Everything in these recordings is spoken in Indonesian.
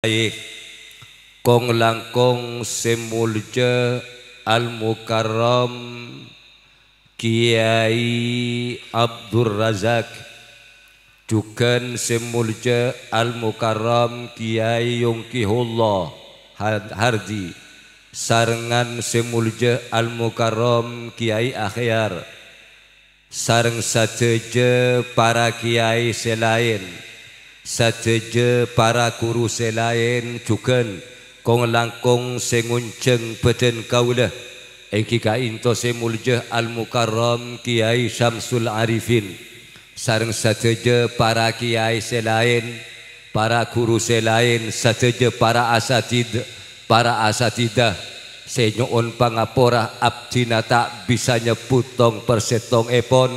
baik kong langkong semulja al mukarram kiai abdur razak juga semulja al mukarram kiai yongkihullah hardi sarangan semulja al mukarram kiai akhyar sarang sadeje para kiai selain Sajeje para guru selain cukun Kong langkong sengunceng beden kaulah Eki ka into semuljeh al-mukarram kiai syamsul arifin Sarang sajeje para kiai selain Para guru selain sajeje para asatid Para asatidah Senyoon pangaporah abdina tak bisa nyebut persetong epon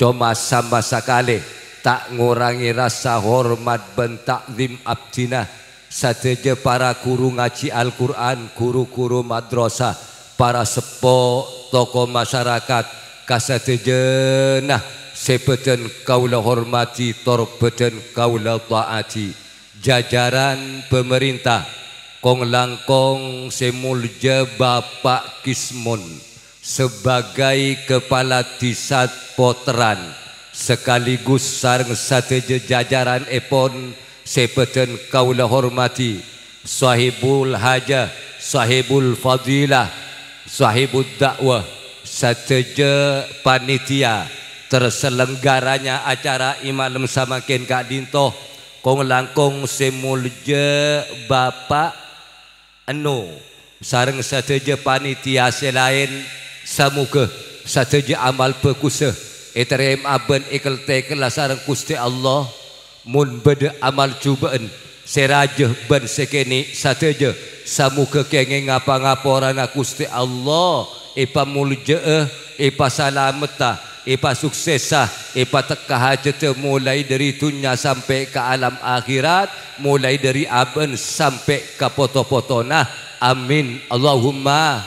Cuma sama sekali sama sekali tak ngurangi rasa hormat bentaklim abdina. saja para guru ngaji Al-Quran guru-guru madrasah para sepok tokoh masyarakat kasadejenah sebeten kaulah hormati torbeden kaulah taati jajaran pemerintah Kong Langkong Semulja Bapak Kismun sebagai kepala desa Poteran sekaligus sarang satu jajaran epon sepeten kaula hormati sahibul haja sahibul fadilah sahibul dakwah satu panitia terselenggaranya acara imalem samakin kak dinto kong langkong je bapak enu sarang satu panitia selain samuka satu amal perkusah Etarim aben ikal tekel lasaran kusti Allah mun beda amal cubaan seraja ben sekeni sateja samu kekenge ngapa ngapa orang kusti Allah ipa mulja ipa eh. salamata ipa suksesa ipa teka hajat mulai dari dunia sampai ke alam akhirat mulai dari aben sampai ke foto-foto nah amin Allahumma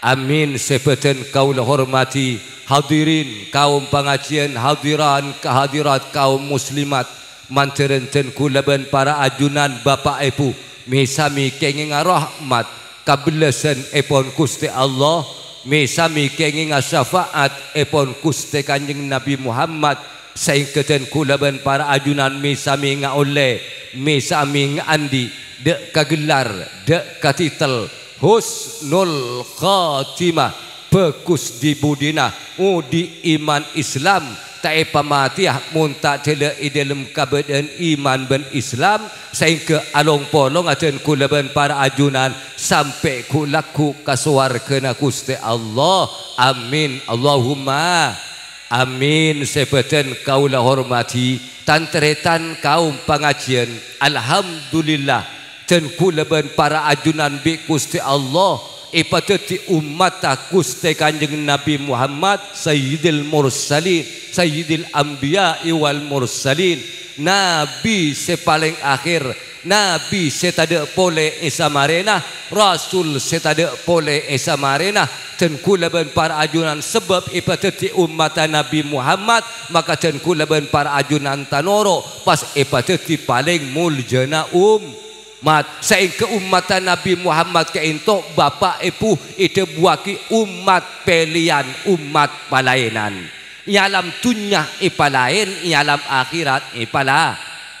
Amin sepeten kaul hormati hadirin kaum pengajian hadiran kehadirat kaum muslimat manteren-ten manterenten kuleben para ajunan bapa ibu misami kenging rahmat kabelesen epon kusti Allah misami kenging syafaat epon kusti kanjeng Nabi Muhammad sengketen kuleben para ajunan misami ngaule misami ngandi dek kagelar dek katitel husnul khatimah bekus di budina udi iman Islam tae pamatiah munta tele idem kabedan iman ben Islam sehingga along polong aten kulaban para ajunan sampai kulaku kasuar kena kuste Allah amin Allahumma amin sebeten kaulah hormati tantretan kaum pengajian alhamdulillah Tengku leban para ajunan bi kusti Allah Ipata ti umat kusti kanjeng Nabi Muhammad Sayyidil Mursalin Sayyidil Ambiya iwal Mursalin Nabi sepaling akhir Nabi setada pole Isa Marina Rasul setada pole Isa Marina Tengku leban para ajunan sebab Ipata ti umat Nabi Muhammad Maka tengku leban para ajunan tanoro Pas ipata ti paling muljana umat mat sa keumatan Nabi Muhammad ka kainto bapa ibu ide buaki umat pelian umat palainan ialam tunya ipalain ialam akhirat ipala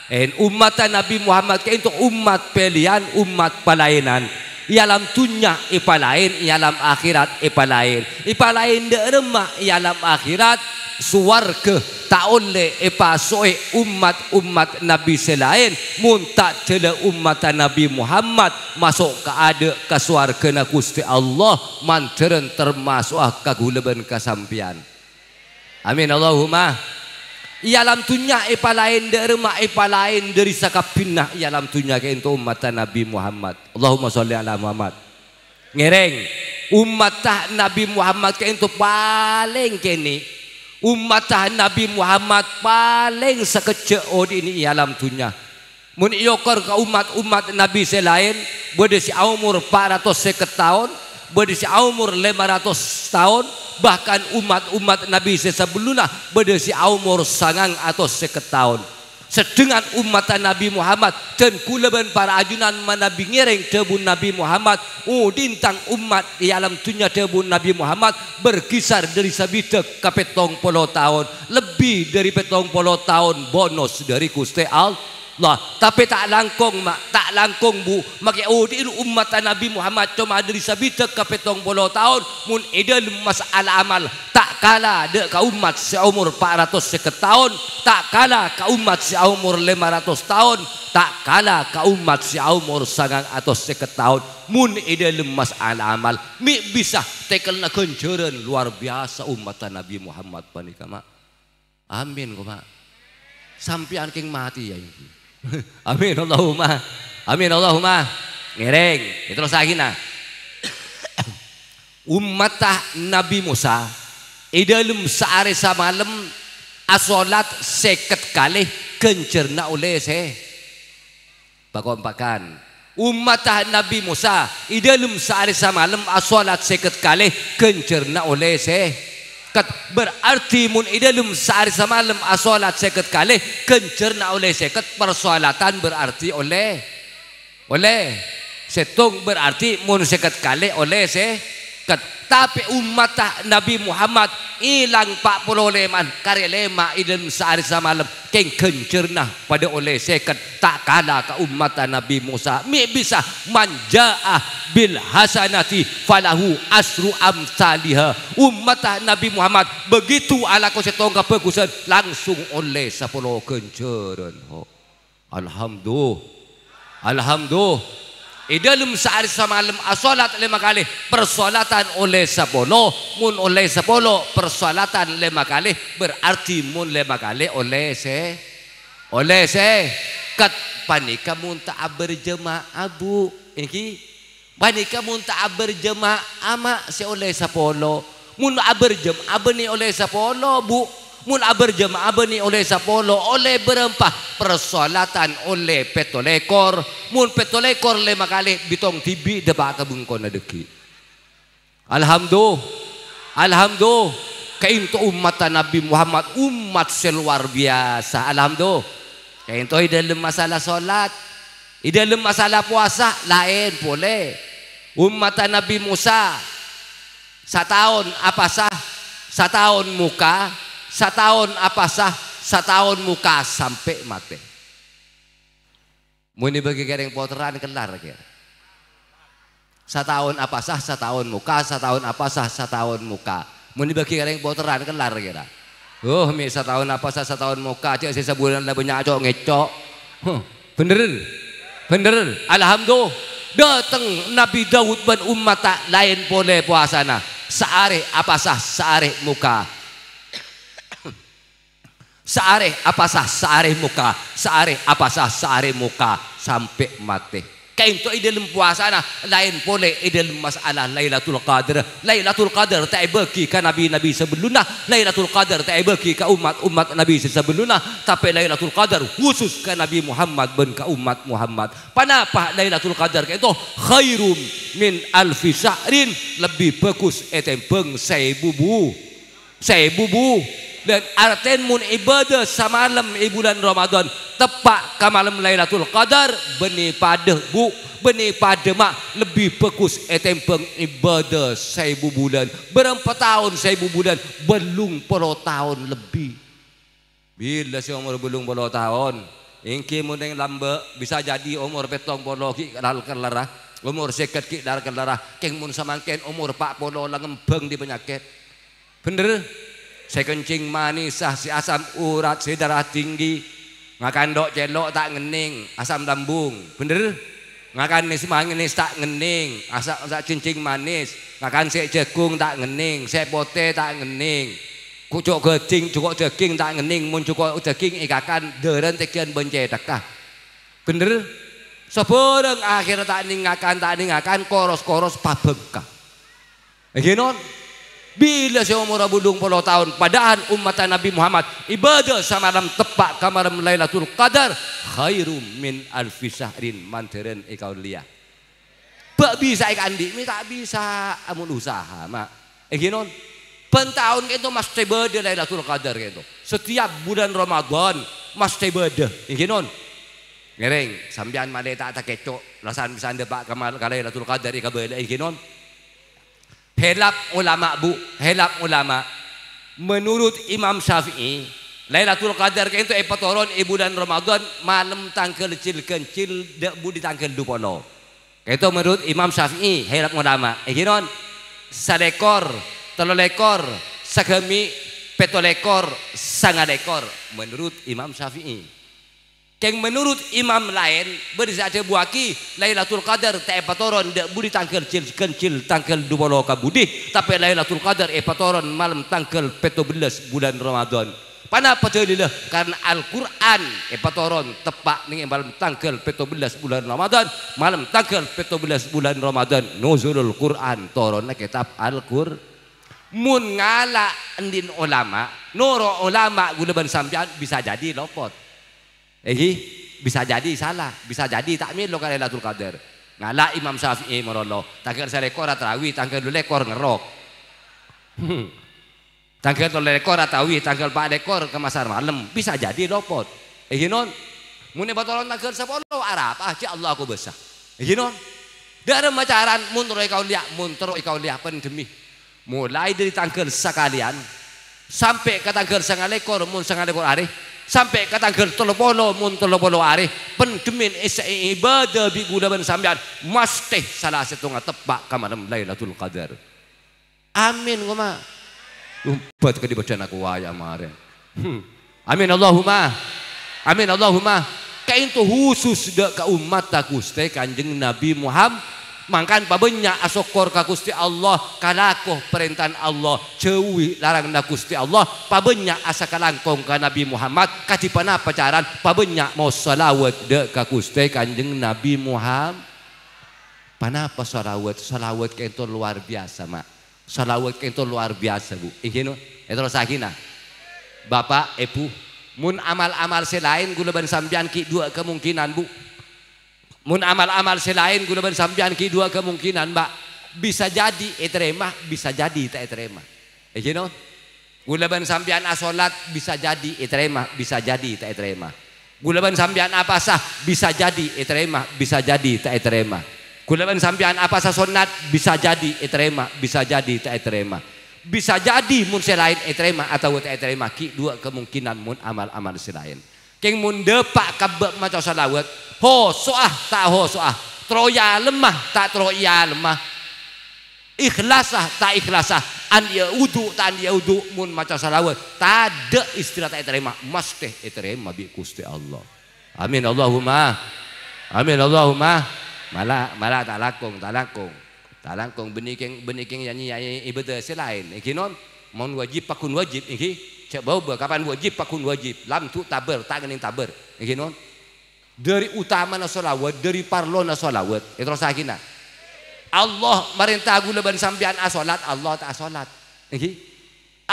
en umatan Nabi Muhammad ka kainto umat pelian umat palainan ialam tunya ipa lain ialam akhirat ipa lain ipa lain de remak ialam akhirat suar ke tak oleh ipa soe umat umat nabi selain muntak cila umat nabi Muhammad masuk ke ada ke suar ke nak gusti Allah manteren termasuk ah kaguleben kasampian amin Allahumma ialam tunya epa lain dari mak epa lain dari sakap pinah ialam tunya ke ento umat Nabi Muhammad Allahumma sholli ala Muhammad ngereng umat Nabi Muhammad ke ento paling kene umat Nabi Muhammad paling sekecil odi ini ialam tunya mun iokor ke umat-umat Nabi selain berde si umur 400 tahun berde si umur 500 tahun bahkan umat-umat Nabi sesebelumnya berdasi umur sangang atau seketahun Sedangkan umat Nabi Muhammad dan kuleban para ajunan Nabi ngiring debu Nabi Muhammad udintang oh, umat di alam dunia debu Nabi Muhammad berkisar dari sabit ke petong puluh tahun lebih dari petong puluh tahun bonus dari kustai Allah Allah tapi tak langkung mak tak langkung bu maki udil oh, umat Nabi Muhammad cuma dari sabita ke petong puluh tahun mun idel masalah amal tak kalah dek ka umat seumur 400 tahun tak kalah ka umat seumur 500 tahun tak kalah ka umat seumur sangang atas tahun mun idel masalah amal mi bisa tekel na kenjuran luar biasa umat Nabi Muhammad panikah mak amin koma sampai angking mati ya ini Amin Allahumma. Amin Allahumma. Ngereng. Terus lagi nah. Nabi Musa. Idalum saare malam asolat seket kali kencerna oleh saya. Bakon empakan. Ummatah Nabi Musa idalum saare malam asolat seket kali kencerna oleh saya. Kat berarti mun idalum sehari semalam asolat ah, seket kali kencerna oleh seket persoalatan berarti oleh oleh setong berarti mun seket kali oleh se kan tapi umat Nabi Muhammad hilang 40 leman kare lema idem sehari semalam keng kencernah pada oleh sekat tak kala ke umat Nabi Musa mi bisa manja'ah bil hasanati falahu asru am amsaliha umat Nabi Muhammad begitu ala ko setongga pekusan langsung oleh 10 kenceran alhamdulillah alhamdulillah idalum sehari semalam asolat lima kali persolatan oleh sepuluh mun oleh sepuluh persolatan lima kali berarti mun lima kali oleh se oleh se kat panika tak berjemaah Abu ini panika tak berjemaah ama se oleh sepuluh mun berjemaah abeni oleh sepuluh bu mun berjemaah abeni oleh sapolo oleh berempah persolatan oleh petolekor mun petolekor lima kali bitong tibi depak kebungkon adeki alhamdulillah alhamdulillah kainto umat Nabi Muhammad umat seluar biasa alhamdulillah kainto dalam masalah solat dalam masalah puasa lain boleh umat Nabi Musa satu tahun apa sah satu tahun muka setahun apa sah? setahun muka sampai mati. Muni bagi kering poteran kelar kira. Sataon apa sah? setahun muka, setahun apa sah? setahun muka. Muni bagi kering poteran kelar kira. Oh, mi setahun apa sah? setahun muka. Cek sisa bulan dah banyak cok ngecok. Huh, bener. Bener. Alhamdulillah. Datang Nabi Daud dan umat tak lain boleh puasana. Saare apa sah? Saare muka Seareh apa sah seareh muka, seareh apa sah seareh muka sampai mati. Kainto ide puasa na lain pole ide masalah Lailatul Qadar. Lailatul Qadar tak bagi ka nabi-nabi sebelumna, Lailatul Qadar tak bagi ka umat-umat nabi sebelumnya tapi Lailatul Qadar khusus ka Nabi Muhammad ben ka umat Muhammad. Panapa Lailatul Qadar ka itu khairum min alfi syahrin lebih bagus etempeng saya bubu. Saya bubu dan artain mun ibadah samalam ibu bulan Ramadan tepak kamalam malam Lailatul Qadar beni pada bu beni mak lebih pekus etempeng ibadah saibu bulan berapa tahun saibu bulan belum pulau tahun lebih bila si umur belum pulau tahun ingki mundeng lambe bisa jadi umur petong puluh ki kalal kelarah umur seket ki kalal kelarah keng mun samangken umur pak puluh langembeng di penyakit bener si kencing manis si asam urat si darah tinggi ngakan dok celok tak ngening asam lambung bener ngakan nis manis tak ngening asam tak cincing manis ngakan si jegung tak ngening si pote tak ngening kucuk gading cukup daging tak ngening mun cukup daging ikakan deren tekian bencetakah bener seborang akhirnya tak ningakan tak ningakan koros-koros pabengkah Ini Bila saya umur budung puluh tahun padaan umat Nabi Muhammad ibadah sama dalam tepak kamar Lailatul Qadar khairum min alfi syahrin ikau ikauliah. Bak bisa ik andi, mi tak bisa amun usaha mak. Eh ginon. Pentahun itu mas ibadah Lailatul Qadar itu. Setiap bulan Ramadan mas ibadah. Eh ginon. Ngereng sampean made tak tak kecok lasan anda pak kamar Lailatul Qadar ikabela eh ginon. Helap ulama bu, helap ulama. Menurut Imam Syafi'i, Lailatul Qadar ke kan itu epatoron ibu eh, dan Ramadan malam tangkel kecil kecil dak bu ditangkel du pono. Itu kan menurut Imam Syafi'i, helap ulama. Eh kinon, sadekor, telolekor, sagami, petolekor, sangadekor. Menurut Imam Syafi'i. Yang menurut imam lain saja buaki Lailatul Qadar tak epatoron dak budi tangkel cil kencil tangkel dua loka kabudi tapi Lailatul Qadar epatoron malam tangkel peto belas bulan Ramadan. Pana patelilah karena Al-Qur'an epatoron tepak nih malam tangkel peto belas bulan Ramadan malam tangkel peto belas bulan Ramadan nuzulul Qur'an torona kitab Al-Qur'an mun ngala endin ulama noro ulama guleban sampean bisa jadi lopot Eh, bisa jadi salah, bisa jadi takmir lo kan Lailatul Qadar. Ngala Imam Syafi'i marallah, tangker lekor atawi, tangker dulu lekor ngerok. Hmm. Tangker dua lekor atawi, tangker pak lekor ke masar malam, bisa jadi dopot. Eh, non, mune batolan tangker sepuluh Arab, ah, ya Allah aku besar. Eh, non, dari macaran muntro ikau lihat, muntro ikau lihat pandemi Mulai dari tangker sekalian sampai ke tangker sengalekor, mun sengalekor arih sampai ke tanggal telepolo mun telepolo pendemin isa ibadah bi gudaban sampean masteh salah satu tepak kamarem Lailatul Qadar. Amin koma. Umpat ke di badan aku waya mare. Hmm. Amin Allahumma. Amin Allahumma. Kain tu khusus dak ke umat aku ste Kanjeng Nabi Muhammad makan pabenya asokor ka Gusti Allah kalakoh perintahan Allah cewi larang Gusti Allah pabenya asa kalangkong ka Nabi Muhammad katipana pacaran pabenya mau salawat de ka Gusti Kanjeng Nabi Muhammad panapa salawat salawat kento luar biasa mak salawat kento luar biasa bu ingin itu sahina Bapak Ibu mun amal-amal selain gula ban sambian ki dua kemungkinan bu mun amal-amal selain kudu sampean ki dua kemungkinan mbak bisa jadi etrema eh, bisa jadi tak etrema eh, eh you know Gulaban sampean asolat bisa jadi etrema eh, bisa jadi tak etrema Gulaban sampian apa sah bisa jadi etrema bisa jadi tak etrema Gulaban sampian apa sah sunat bisa jadi etrema bisa jadi tak etrema bisa jadi mun selain etrema atau tak etrema ki dua kemungkinan mun amal-amal selain Keng munde pak kabak maca salawat. Ho soah tak ho soah. Troya lemah tak troya lemah. Ikhlasah tak ikhlasah. An ya udu tak an ya udu mun maca salawat. Tada istilah tak terima. Mas eh terima bi Gusti Allah. Amin Allahumma. Amin Allahumma. Malah malah tak lakung tak lakung. Tak langkung benih keng benih keng nyanyi nyanyi ibadah selain. Iki non mau wajib pakun wajib iki cek bau kapan wajib pakun wajib lam tu taber tangan yang taber ya dari utama na solawat dari parlo na solawat itu rasa ya, kina Allah merintah gula ban sampean asolat Allah tak asolat okay? Ya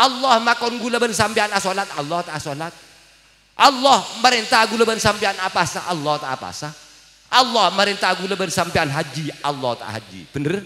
Allah makon gula ban sampean asolat Allah tak asolat Allah merintah gula ban sampean apa sah Allah tak apa sah Allah merintah gula ban sampean haji Allah tak haji bener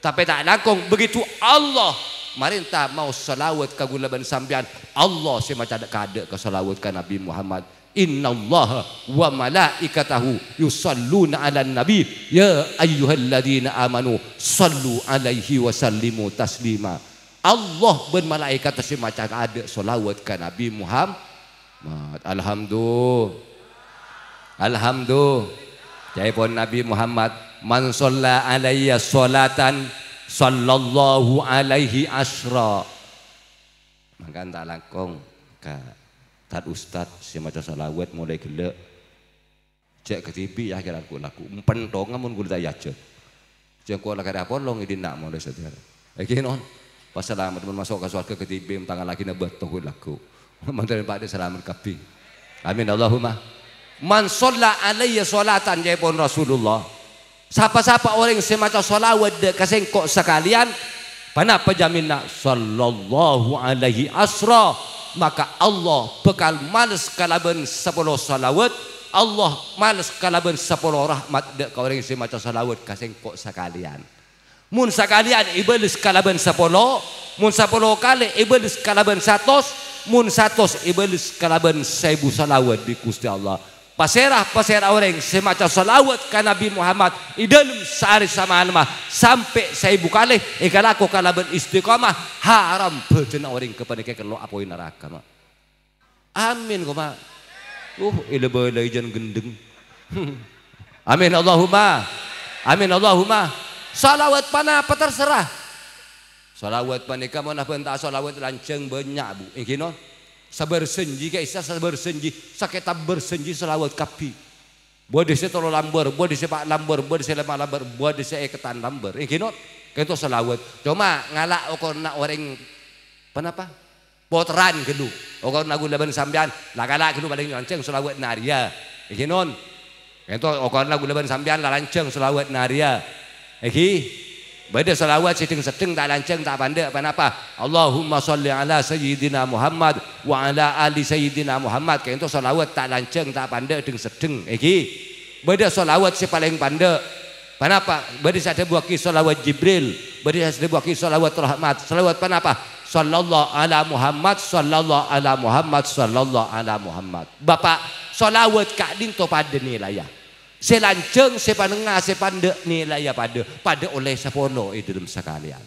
tapi tak nakong begitu Allah marintah mau salawat ka gulaban sambian Allah sih ada kada ka salawat ka Nabi Muhammad Inna Allah wa malaikatahu yusalluna 'alan nabi ya ayyuhalladzina amanu sallu 'alaihi wa sallimu taslima Allah ben malaikat sih macam ada salawat ka Nabi Muhammad alhamdulillah alhamdulillah Jaipun Nabi Muhammad man sholla alayya sholatan sallallahu alaihi asra maka tak lakong ka tat ustad si maca salawat mulai gelek cek ke TV ya kira aku laku empen dong namun gue tak yace cek kuala kada long ini nak mulai sadar. lagi non pas selamat pun masuk ke suarga ke TV tangan lagi nebat tuh laku Mantan pak de selamat kapi amin Allahumma man sholla alaiya sholatan jaipun Rasulullah siapa sapa orang yang semacam salawat dekat sengkok sekalian. Pernah jamin nak sallallahu alaihi asra. Maka Allah bekal malas kalaban sepuluh salawat. Allah malas kalaban sepuluh rahmat dekat orang yang semacam salawat dekat sengkok sekalian. Mun sekalian iblis kalaban sepuluh. Mun sepuluh kali iblis kalaban satu. Mun satu iblis kalaban seibu salawat di kusti Allah. paserah-paserah orang semacam salawat ke Nabi Muhammad di dalam sehari sama alma sampai saya buka leh ikala eh, aku kala beristiqamah haram beden orang kepada kekal lo apoi neraka ma. amin koma uh ila boleh ijan gendeng amin Allahumma amin Allahumma salawat pana apa terserah salawat panika mana pun tak salawat lanceng banyak bu ini eh, no sabar senji isa sabar senji saketa bersenji selawat kapi buat desa tolo lambar buat desa pak lambar buat desa lemah lambar buat desa eketan lambar eh kino kento selawat cuma ngalak okor nak orang kenapa, potran gelu okor nagu leban sambian lagalak gelu paling lanceng selawat naria eh kino kento okor nagu leban sambian lanceng selawat naria Eki, eh, Beda salawat sedeng-sedeng tak lanceng tak pandai apa apa. Allahumma salli ala sayyidina Muhammad wa ala ali sayyidina Muhammad. Kayak itu salawat tak lanceng tak pandai deng sedeng. Iki eh, beda salawat si paling pandai. Panapa? Badi ada buat salawat Jibril, badi ada buat salawat rahmat. Salawat panapa? Sallallahu ala Muhammad, sallallahu ala Muhammad, sallallahu ala Muhammad. Bapak, salawat kak dinto pada nilai ya se lanceng se panengah nilai ya pada pada oleh sapono itu dalam sekalian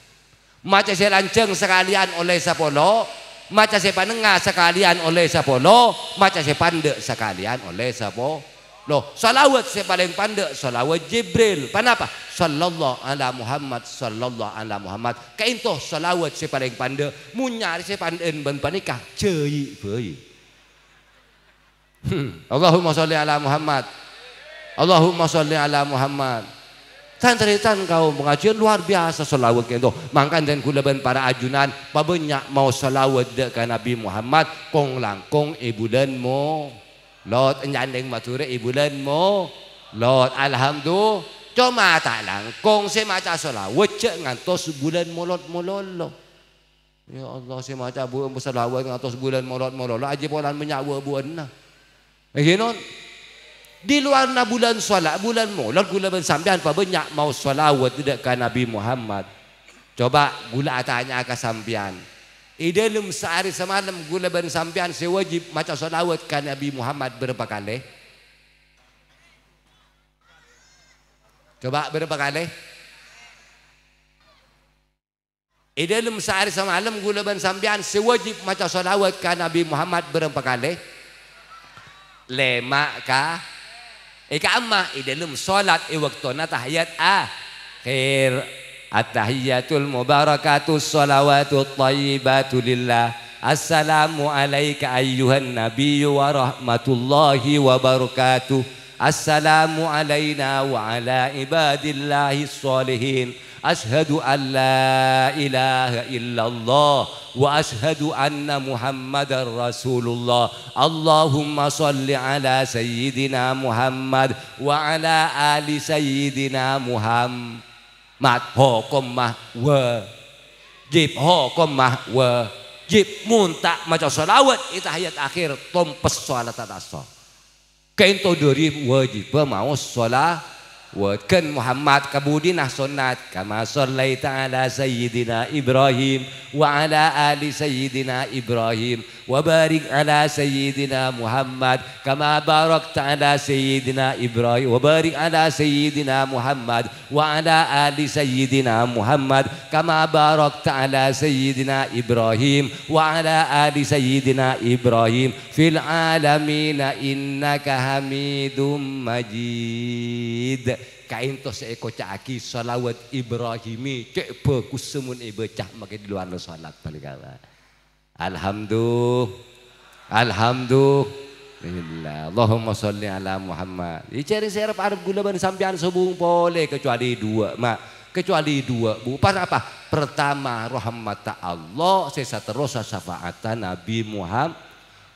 maca se lanceng sekalian oleh sapono maca sepanengah sekalian oleh sapono maca sepande sekalian oleh sapono lo salawat se paling salawat Jibril panapa sallallahu ala Muhammad sallallahu ala Muhammad kaintoh salawat se paling munyari se panden ben panikah ceui beui hmm. Allahumma sholli ala Muhammad Allahumma sholli ala Muhammad Santritan kau pengajian luar biasa selawat itu. Mangkan dan kulaban para ajunan Banyak mau selawat ke Nabi Muhammad kong langkong ibulan mo. Lot nyandeng mature ibu mo. Lot alhamdulillah. Cuma tak langkong saya maca selawat cek ngantos bulan molot mololo. Ya Allah saya maca buat selawat ngantos bulan molot mololo aja polan menyawa buat nah. Eh, you di luar na bulan solat, bulan mulut gula bersambian apa banyak mau solawat tidak ke Nabi Muhammad. Coba gula tanya ke sampian. Ide sehari semalam gula bersambian sewajib macam solawat ke Nabi Muhammad berapa kali? Coba berapa kali? Ide sehari semalam gula bersambian sewajib macam solawat ke Nabi Muhammad berapa kali? Lema kah? Eka eh, amma eh, idenum solat iwaktona eh, tahiyat akhir ah. At-tahiyyatul mubarakatuh salawatut tayyibatu Assalamu alayka ayyuhan nabiyyu wa rahmatullahi wa barakatuh Assalamu alayna wa ala ibadillahi salihin أشهد أن لا إله إلا الله وأشهد أن محمد رسول الله اللهم صل على سيدنا محمد وعلى آل سيدنا محمد هو قمة و جيب هو قمة و جيب مون تا ما صلوات إتحيات أخير تم تمبس صلاة الصلاة كنتو دوري واجب ما هو صلاه Wutkan Muhammad kabudinah sunat kama sallaita ala sayyidina Ibrahim wa ala ali sayyidina Ibrahim wa barik ala sayyidina Muhammad kama barakta ala sayyidina Ibrahim wa barik ala sayyidina Muhammad wa ala ali sayyidina Muhammad kama barakta ala sayyidina Ibrahim wa ala ali sayyidina Ibrahim fil alamin innaka hamidum majid Kain kainto seeko caki salawat Ibrahimi cek bagus semun ibu eh, cah makai di luar salat paling kala Alhamdulillah Alhamdulillah Allahumma salli ala Muhammad dicari serap Arab gula ban sampean subung boleh kecuali dua mak kecuali dua bu pas apa pertama rahmat Allah sesa terus syafaatan Nabi Muhammad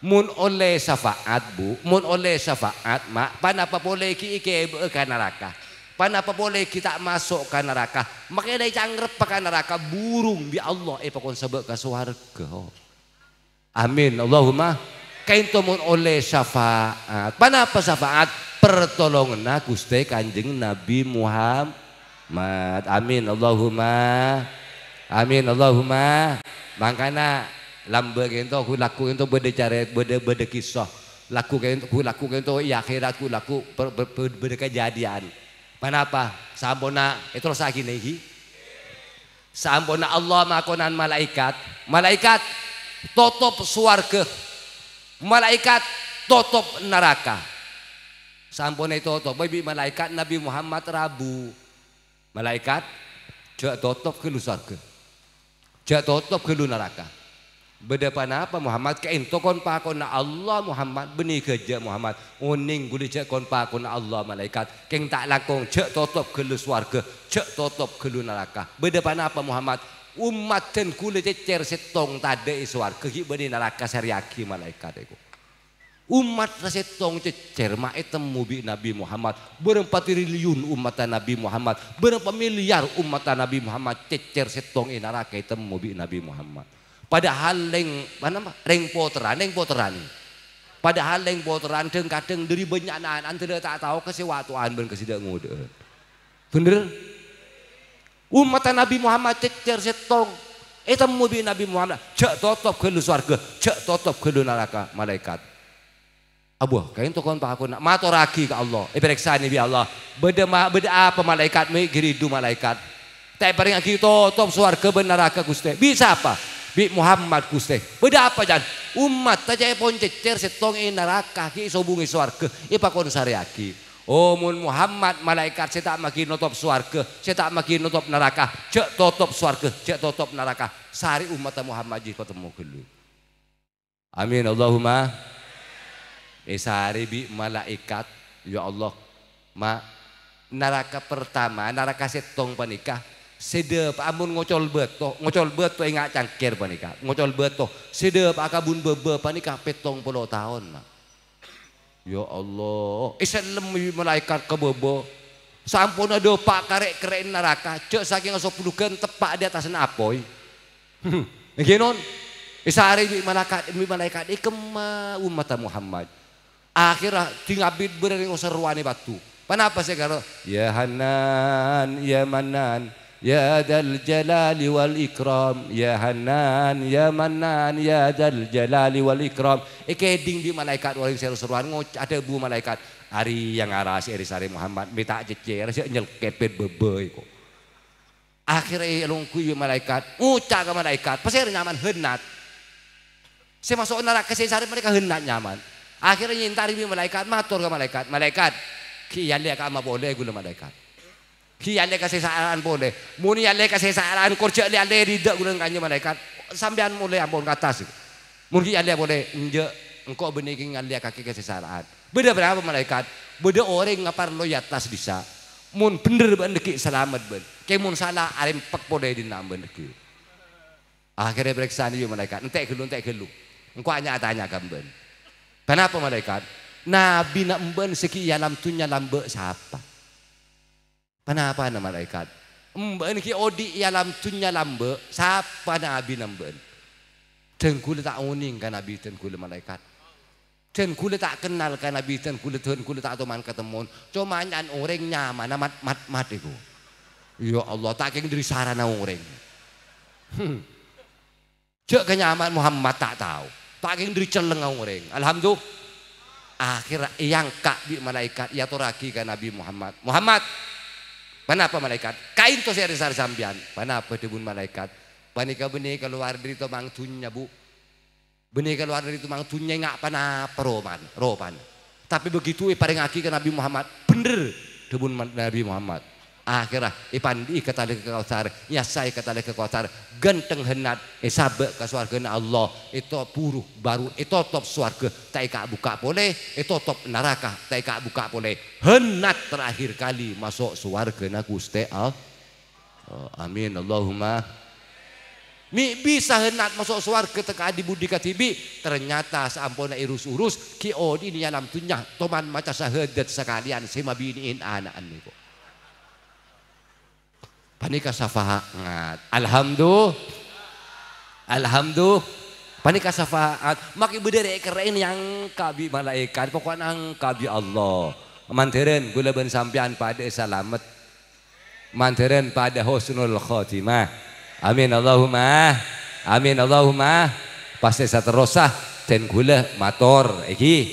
mun oleh syafaat bu mun oleh syafaat mak pan apa boleh ki ike ke neraka Pana apa boleh kita masuk ke neraka? Makanya dari cangrep ke neraka burung bi Allah eh pakon sebab ke Amin. Allahumma kain tomon oleh syafaat. Pana apa syafaat? Pertolongan Gusti Kanjeng Nabi Muhammad. Amin. Allahumma. Amin. Allahumma. Makanya lambe kento ku laku kain beda caret beda beda kisah. Laku kain kento ku laku kain ya akhirat aku laku ber, ber, ber, ber, kejadian. Manapa? Sampuna terus lagi negi. Allah makonan malaikat. Malaikat tutup suarga. Malaikat tutup neraka. Sampuna tutup. Babi malaikat Nabi Muhammad Rabu. Malaikat jak tutup ke lu suarga. Jak tutup ke neraka. Bedepan apa Muhammad kain tokon pakon Allah Muhammad beni kerja Muhammad uning guli cek kon pakon Allah malaikat keng tak lakong cek totop kelu swarga cek totop kelu neraka bedepan apa Muhammad umat dan kuli cecer setong tade swarga ki beni neraka seriaki malaikat iku umat rasetong cecer ma e temu bi Nabi Muhammad berempat triliun umat Nabi Muhammad berapa miliar umat Nabi Muhammad cecer setong inaraka e temu bi Nabi Muhammad Padahal leng mana leng poteran, leng poteran. Padahal leng poteran deng kadeng dari banyak anak antara tak tahu kesewatuan ben kesidak ngude. Bener? Umat Nabi Muhammad cek cersetong. Eta mobil Nabi Muhammad cek totop ke surga, cek totop ke neraka malaikat. Abu, kain tokon pak aku nak Mata ragi ke Allah. Eh periksa ini bi Allah. Beda beda apa malaikat Mei geridu malaikat. Tak paling lagi totop surga ben ke Gusti. Bisa apa? bi Muhammad Guste. Beda apa jan? Umat tajai pon cecer setong e neraka ki sobungi swarga. Ipa iya, kon sariaki. Oh mun Muhammad malaikat tak makin notop swarga, tak makin nutup neraka, cek totop swarga, cek totop neraka. Sari umat Muhammad ji ketemu gelu. Amin Allahumma. Eh sari bi malaikat ya Allah ma neraka pertama neraka setong panikah sedep amun ngocol beto ngocol beto ingat cangkir panika ngocol beto sedep akabun bebe panika petong puluh tahun mak ya Allah iselem eh, malaikat ke sampun ada pak karek keren neraka cek saking asok pulukan tepak di atas apoi hmm. ngenon isari eh, mi malaikat mi malaikat ikema umat Muhammad akhirnya tinggabit berani seruane batu Kenapa sih karo? Ya Hanan, ya Manan, يا ذا الجلال والإكرام يا ya يا منان يا ذا الجلال والإكرام ikeding di malaikat wali seru-seruan ada bu malaikat hari yang aras eri sari Muhammad minta cecer sih nyel kepet bebei kok akhirnya lungkui malaikat ucap ke malaikat pasti nyaman henat saya masuk neraka saya sari mereka henat nyaman akhirnya nyintari malaikat matur ke malaikat malaikat kian dia kama boleh gula malaikat Ki alle kasesaraan boleh. Muni alle kasesaraan kerja alle alle rida guna kanya malaikat. Sambian mulai ampun ke atas. Mungkin alle boleh nje engkau beniking alle kaki kesesaraan. Beda berapa malaikat? Beda orang ngapar lo atas bisa. Mun bener ben deki selamat ben. Kayak mun salah arim pek boleh di nam namben deki. Akhirnya periksa nih malaikat. Entek gelu entek gelu. Engkau hanya tanya gamben. Kan Kenapa malaikat? Nabi nak mben seki alam tunya lambe siapa? Kenapa na malaikat? Mbeun ki odi yalam tunya lambe, Siapa nabi abi nambeun. Dan kula tak uning kan abi dan malaikat. Dan kula tak kenal kan abi dan kula dan kula tak teman Cuma nyan orang nyaman mat mat mat itu. Ya Allah tak keng dari sarana orang. Hmm. Cek kenyaman Muhammad tak tahu. Tak keng dari celeng orang. Alhamdulillah. Akhirnya yang kak di malaikat ya toraki kan Nabi Muhammad. Muhammad apa malaikat? Kain to saya sar sambian. apa debun malaikat? Panika benih keluar dari mang tunya bu. Benih keluar dari mang tunya nggak panapa roman, roman. Tapi begitu eh, paling aki ke Nabi Muhammad. Bener debun Nabi Muhammad akhirah ipandi katale ke kautsar nyasai katale ke kautsar genteng henat isabe ke swargana Allah itu puruh baru itu top swarga tak ka buka boleh itu top neraka tak buka boleh henat terakhir kali masuk swargana Gusti Allah oh, amin Allahumma Mi bisa henat masuk swarga teka adi budi katibi. Ternyata sampona irus-urus ki odi ni alam tunyah. Toman maca sahadat sekalian sima biniin anak-anak panika syafaat alhamdulillah alhamdulillah panika syafaat maki bedere keren yang kabi malaikat pokoknya ang kabi Allah mantiren gula ben sampean pada selamat mantiren pada husnul khotimah amin Allahumma amin Allahumma pasti saterosah dan gula motor iki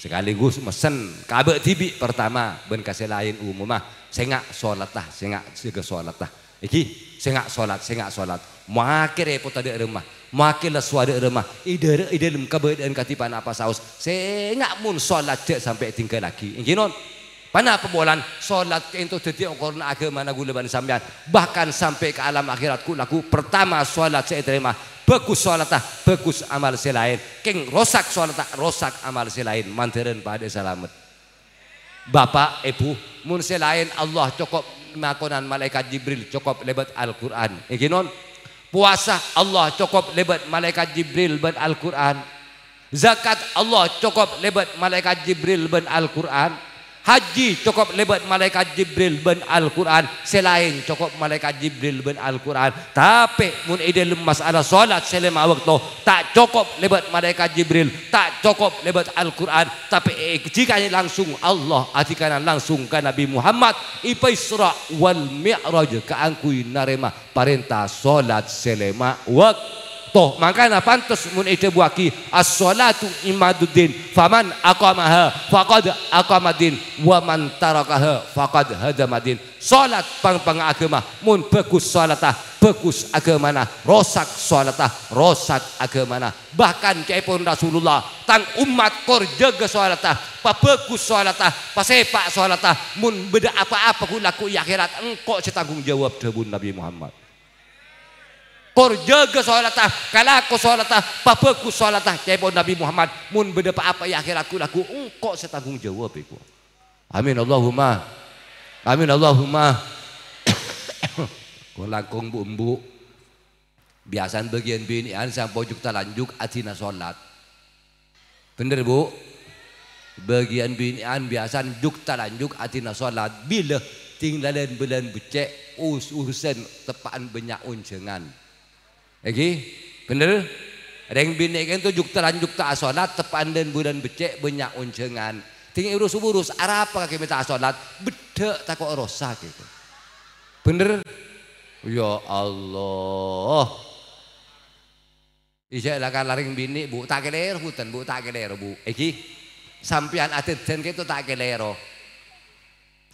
sekaligus mesen kabe tibi pertama ben kasih lain umumah sengak sholat sengak juga sholat tah iki sengak sholat sengak sholat makin repot ada remah makin lesu ada remah ide ide lem keberadaan katipan apa saus sengak mun sholat cek sampai tinggal lagi iki non Mana pembolan Sholat itu detik ukur agama nagu leban sampean bahkan sampai ke alam akhiratku laku pertama sholat saya terima bagus salat bagus amal selain keng rosak salat rosak amal selain manteren pada selamat Bapak, Ibu, mun selain Allah cukup makanan malaikat Jibril cukup lebat Al-Qur'an. Eh, Ikinon. Puasa Allah cukup lebat malaikat Jibril ben Al-Qur'an. Zakat Allah cukup lebat malaikat Jibril ben Al-Qur'an. Haji cukup lebat malaikat Jibril ben Al-Quran Selain cukup malaikat Jibril ben Al-Quran Tapi mun ide lemas ada solat selama waktu Tak cukup lebat malaikat Jibril Tak cukup lebat Al-Quran Tapi eh, jika ini langsung Allah Atikana langsung ke Nabi Muhammad Ipa Isra wal Mi'raj Keangkui narema Perintah solat selama waktu toh makanya pantas mun itu buaki as-salatu imaduddin faman aqamaha faqad aqamadin wa man tarakaha faqad hadamadin salat pang pang agama mun bagus salatah bagus agamana rosak salatah rosak agamana bahkan kaipun rasulullah tang umat kor jaga salatah pa bagus salatah pa sepak salatah mun beda apa-apa ku laku akhirat engkau setanggung jawab debun nabi muhammad por jaga solatah kalaku solatah papaku solatah cai Nabi Muhammad mun beda apa ya akhir aku laku engkau setanggung jawab iku amin Allahumma amin Allahumma kolakong bumbu biasan bagian bini an sampai juk lanjuk atina solat bener bu bagian bini an biasan juk lanjuk atina solat bila tinggalan belan becek us urusan tepaan banyak uncengan Egi, bener? Reng bini kan tuh jukta lan jukta asolat dan budan becek banyak uncengan. Tinggi urus urus arapa kaki minta asolat tak kau rosak gitu. Bener? Ya Allah. Ijek lakan laring bini bu tak keler hutan bu tak keler bu. Egi, sampian aten gitu tak kelero.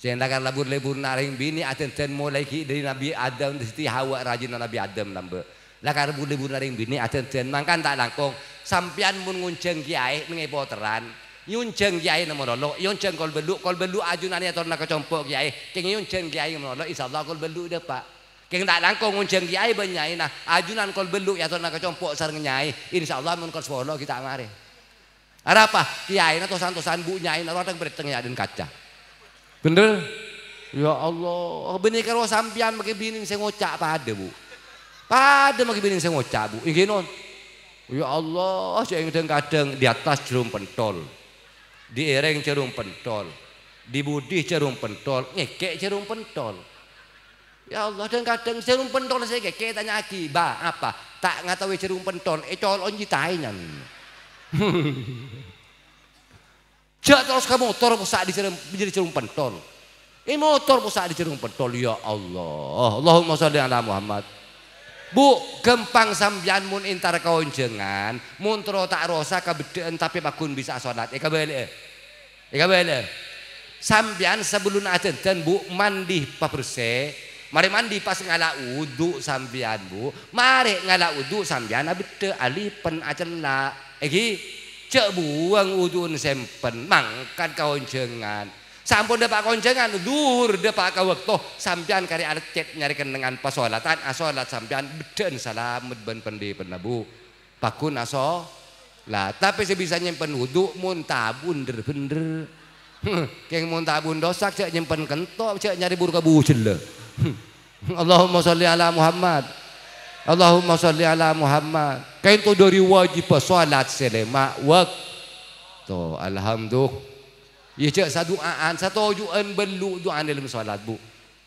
Jangan labur lebur naring bini aten mulai ki dari Nabi Adam dari Hawa rajin Nabi Adam nambah. Lah karep libur-liburan bini aden-den mangkan tak langkung. Sampian pun ngunjeng kiai ning poteran, nyunjeng kiai nemonolok, nyunjeng kol beluk, kol beluk ajunane atur nak kecompok kiai. King nyunjeng kiai Insya Allah kol beluk deh Pak. Keng tak langkung ngunjeng kiai benyai nah ajunan kol beluk ya atur nak kecompok sareng nyai. Insyaallah mun kol kita mari. Ada apa? Kiai nato tosan-tosan bu nyai Nato rodeng bereteng ya aden kaca. Bener? Ya Allah, bener karo sampian pakai bining saya ngocak pada bu. Kada saya mau cabu. Inggih non. Ya Allah, sing kadang-kadang di atas jerum pentol. ereng jerum pentol. di budi jerum pentol, ngekek jerum pentol. Ya Allah, dan kadang jerum pentol saya ngekek tanya lagi, "Ba, apa? Tak ngatawi jerum pentol, Eh, colon oh, jitainan." Jak terus ke motor pusat di jerum, jadi jerum pentol. Ini eh, motor pusat di jerum pentol, ya Allah. Allahumma salli ala Muhammad. gempang samambiyanmuntar kaunjengan muntro tak rasa kabede tapi bakun bisa sot samyan sebelum abuk mandi pase mari mandi pas ngala udhu samambiyan bu mare ngala udhu samyan bede alipun ana cebuwang un sempen mang kan kawanjengan. sampun dapat konjengan dhuwur depak kawektu sampean kari arep cet nyarikan dengan pasolatan asolat ah, sampean beden salam ben pendi penebu pakun aso ah, lah tapi sebisa nyimpen wudu muntabun der bener keng muntabun dosak cek nyimpen kentok cek nyari burka bucel Allahumma sholli ala Muhammad Allahumma sholli ala Muhammad. Kain tu dari wajib pasolat selema waktu. Alhamdulillah. Ieu ya, cek saduaan, satojueun belu doa di dalam salat, Bu.